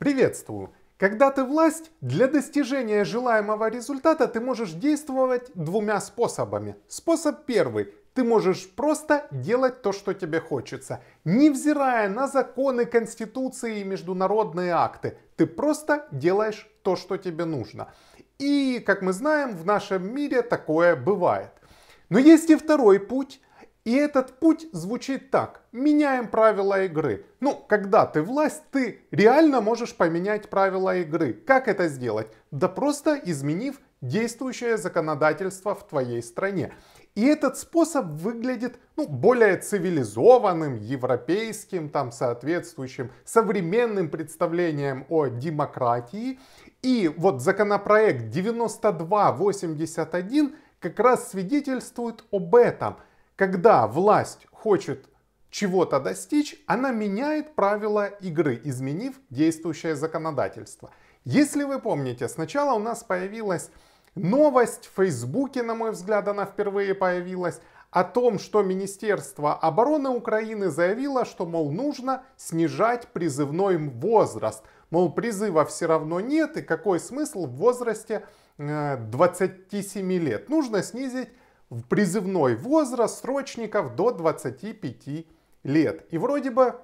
Приветствую! Когда ты власть, для достижения желаемого результата ты можешь действовать двумя способами. Способ первый. Ты можешь просто делать то, что тебе хочется, невзирая на законы, конституции и международные акты. Ты просто делаешь то, что тебе нужно. И, как мы знаем, в нашем мире такое бывает. Но есть и второй путь и этот путь звучит так. Меняем правила игры. Ну, когда ты власть, ты реально можешь поменять правила игры. Как это сделать? Да просто изменив действующее законодательство в твоей стране. И этот способ выглядит ну, более цивилизованным, европейским, там, соответствующим современным представлением о демократии. И вот законопроект 9281 как раз свидетельствует об этом – когда власть хочет чего-то достичь, она меняет правила игры, изменив действующее законодательство. Если вы помните, сначала у нас появилась новость в Фейсбуке, на мой взгляд, она впервые появилась, о том, что Министерство обороны Украины заявило, что, мол, нужно снижать призывной возраст. Мол, призыва все равно нет, и какой смысл в возрасте 27 э, лет? Нужно снизить в призывной возраст срочников до 25 лет. И вроде бы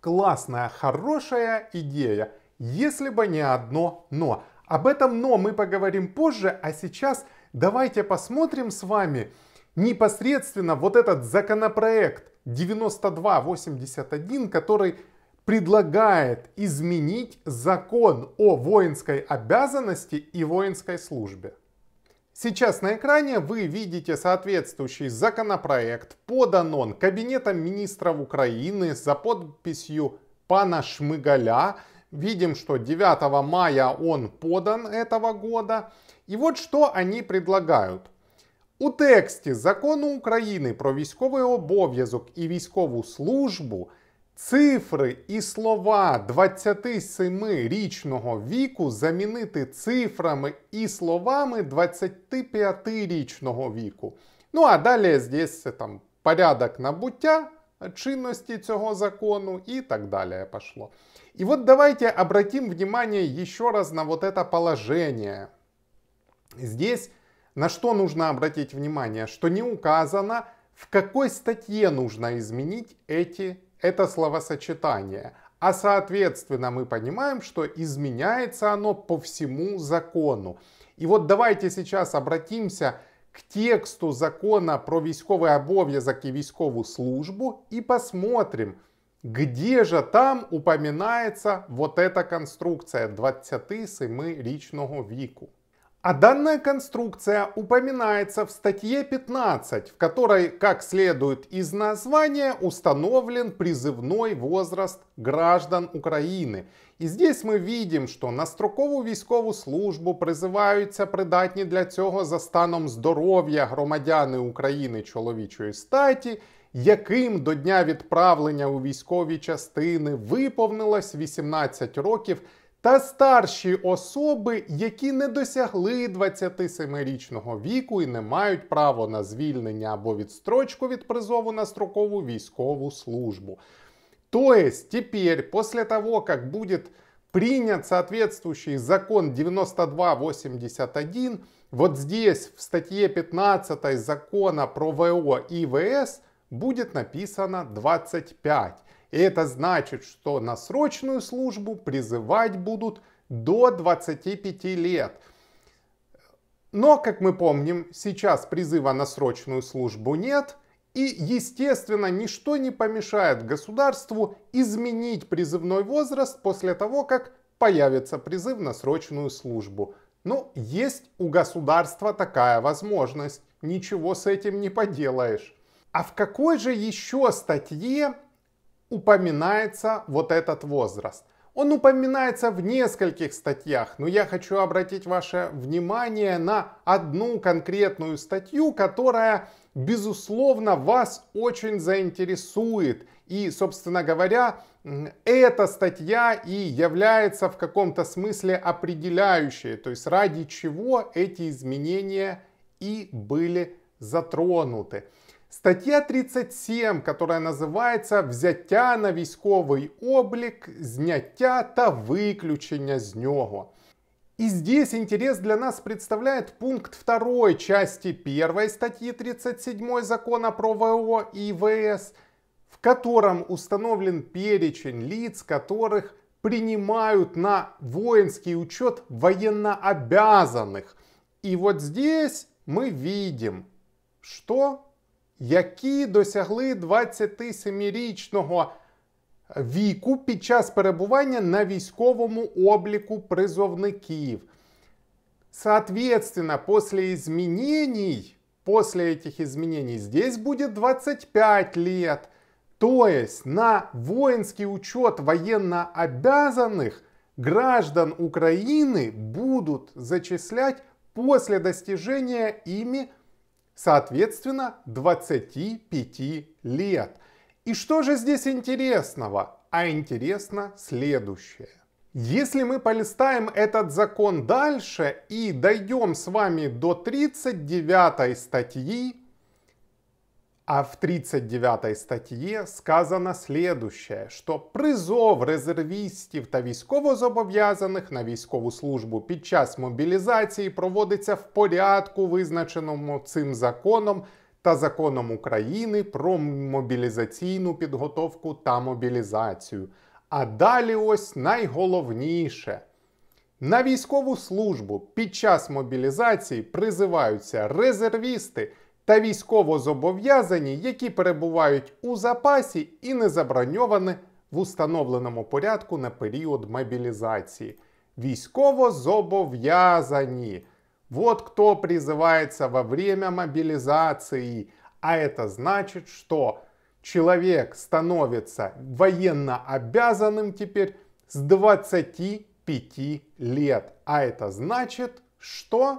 классная, хорошая идея, если бы не одно «но». Об этом «но» мы поговорим позже, а сейчас давайте посмотрим с вами непосредственно вот этот законопроект 9281, который предлагает изменить закон о воинской обязанности и воинской службе. Сейчас на экране вы видите соответствующий законопроект, подан он Кабинетом министров Украины за подписью пана Шмыгаля. Видим, что 9 мая он подан этого года. И вот что они предлагают. У тексті закону України про військовий обов'язок і військову службу Цифри і слова 27-річного віку замінити цифрами і словами 25-річного віку. Ну а далі здесь там порядок набуття чинності цього закону и так далее пошло. И вот давайте обратим внимание еще раз на вот это положение. Здесь на что нужно обратить внимание? Что не указано, в какой статье нужно изменить эти это словосочетание. А соответственно мы понимаем, что изменяется оно по всему закону. И вот давайте сейчас обратимся к тексту закона про військовий обов'язок і військову службу и посмотрим, где же там упоминается вот эта конструкция 27-річного віку. А данная конструкция упоминается в статье 15, в которой, как следует из названия, установлен призывной возраст граждан України. І здесь ми видим, що на строкову військову службу призиваються придатні для цього за станом здоров'я громадяни України чоловічої статі, яким до дня відправлення у військові частини виповнилось 18 років та старші особи, які не досягли 27-річного віку і не мають право на звільнення або відстрочку від призову на строкову військову службу. Тобто, тепер, після того, как будет прийнят соответствующий закон 9281, вот здесь в статті 15 закона про ВО і ВС буде написано 25. И это значит, что на срочную службу призывать будут до 25 лет. Но, как мы помним, сейчас призыва на срочную службу нет. И, естественно, ничто не помешает государству изменить призывной возраст после того, как появится призыв на срочную службу. Ну, есть у государства такая возможность. Ничего с этим не поделаешь. А в какой же еще статье упоминается вот этот возраст. Он упоминается в нескольких статьях, но я хочу обратить ваше внимание на одну конкретную статью, которая, безусловно, вас очень заинтересует. И, собственно говоря, эта статья и является в каком-то смысле определяющей, то есть ради чего эти изменения и были затронуты. Стаття 37, которая называется Взяття на військовий облік, зняття та виключення з нього. И здесь интерес для нас представляет пункт второй части первой статьи 37 закона про ВО и ВС, в котором установлен перечень лиц, которых принимают на воинский учет военнообязанных. И вот здесь мы видим, что які досягли 27-річного віку під час перебування на військовому обліку призовників. Соответственно, после изменений, после этих изменений здесь будет 25 лет. То есть на воинский учет военно обязанных граждан Украины будут зачислять после достижения ими соответственно 25 лет. И что же здесь интересного? А интересно следующее. Если мы полистаем этот закон дальше и дойдем с вами до 39 статьи А в 39 статті сказано следующее: що призов резервістів та військовозобов'язаних на військову службу під час мобілізації проводиться в порядку, визначеному цим законом та законом України про мобілізаційну підготовку та мобілізацію. А далі ось найголовніше. На військову службу під час мобілізації призиваються резервісти. та військовозобов'язані, які перебувають у запасі і не заброньовані в установленому порядку на період мобілізації. Військовозобов'язані. Вот кто призывается во время мобилизации. А это значит, что человек становится военно обязанным теперь с 25 лет. А это значит, что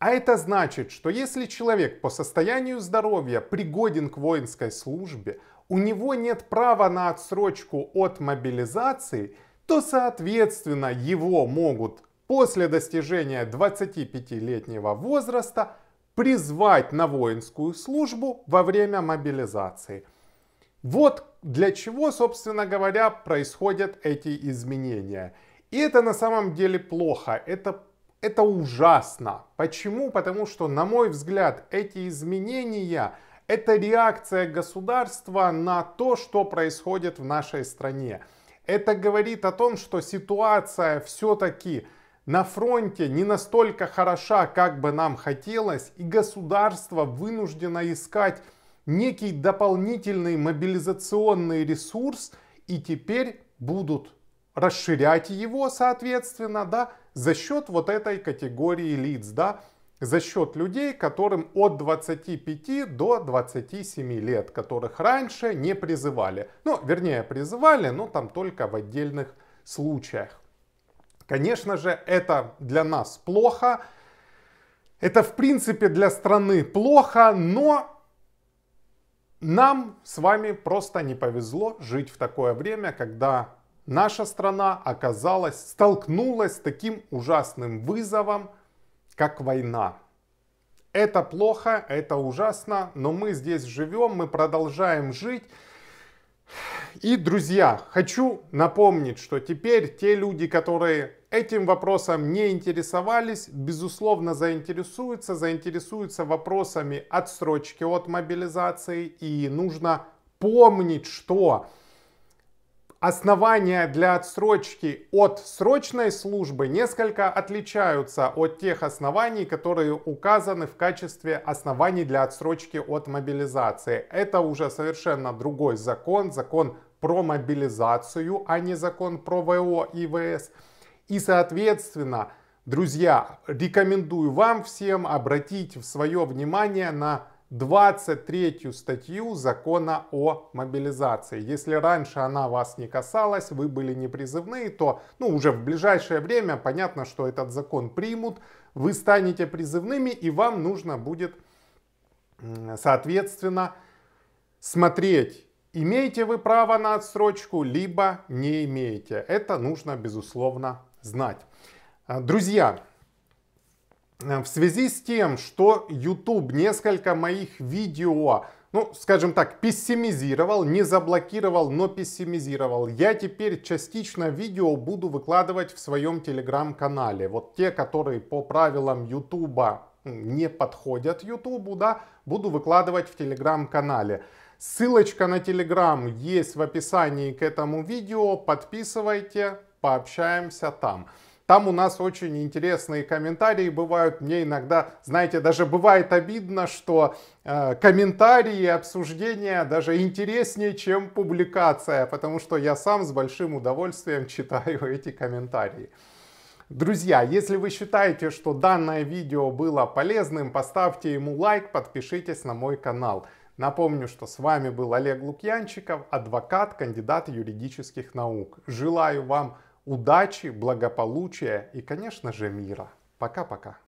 а это значит, что если человек по состоянию здоровья пригоден к воинской службе, у него нет права на отсрочку от мобилизации, то, соответственно, его могут после достижения 25-летнего возраста призвать на воинскую службу во время мобилизации. Вот для чего, собственно говоря, происходят эти изменения. И это на самом деле плохо. Это это ужасно. Почему? Потому что, на мой взгляд, эти изменения – это реакция государства на то, что происходит в нашей стране. Это говорит о том, что ситуация все-таки на фронте не настолько хороша, как бы нам хотелось, и государство вынуждено искать некий дополнительный мобилизационный ресурс, и теперь будут расширять его, соответственно, да, за счет вот этой категории лиц, да, за счет людей, которым от 25 до 27 лет, которых раньше не призывали. Ну, вернее, призывали, но там только в отдельных случаях. Конечно же, это для нас плохо. Это, в принципе, для страны плохо, но нам с вами просто не повезло жить в такое время, когда наша страна оказалась, столкнулась с таким ужасным вызовом, как война. Это плохо, это ужасно, но мы здесь живем, мы продолжаем жить. И, друзья, хочу напомнить, что теперь те люди, которые этим вопросом не интересовались, безусловно, заинтересуются, заинтересуются вопросами отсрочки от мобилизации. И нужно помнить, что Основания для отсрочки от срочной службы несколько отличаются от тех оснований, которые указаны в качестве оснований для отсрочки от мобилизации. Это уже совершенно другой закон, закон про мобилизацию, а не закон про ВО и ВС. И, соответственно, друзья, рекомендую вам всем обратить свое внимание на 23 статью закона о мобилизации. Если раньше она вас не касалась, вы были не призывные, то ну, уже в ближайшее время понятно, что этот закон примут, вы станете призывными и вам нужно будет, соответственно, смотреть, имеете вы право на отсрочку, либо не имеете. Это нужно, безусловно, знать. Друзья, Э, в связи с тем, что YouTube несколько моих видео, ну, скажем так, пессимизировал, не заблокировал, но пессимизировал, я теперь частично видео буду выкладывать в своем телеграм-канале. Вот те, которые по правилам YouTube не подходят YouTube, да, буду выкладывать в телеграм-канале. Ссылочка на телеграм есть в описании к этому видео. Подписывайте, пообщаемся там. Там у нас очень интересные комментарии бывают. Мне иногда, знаете, даже бывает обидно, что э, комментарии, обсуждения даже интереснее, чем публикация, потому что я сам с большим удовольствием читаю эти комментарии. Друзья, если вы считаете, что данное видео было полезным, поставьте ему лайк, подпишитесь на мой канал. Напомню, что с вами был Олег Лукьянчиков, адвокат, кандидат юридических наук. Желаю вам Удачи, благополучия и, конечно же, мира. Пока-пока.